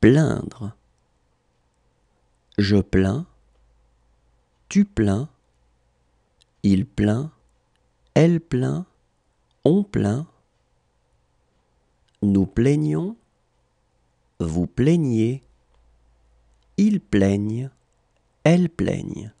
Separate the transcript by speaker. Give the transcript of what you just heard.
Speaker 1: plaindre. Je plains, tu plains, il plaint, elle plaint, on plaint, nous plaignons, vous plaignez, ils plaignent, elles plaignent.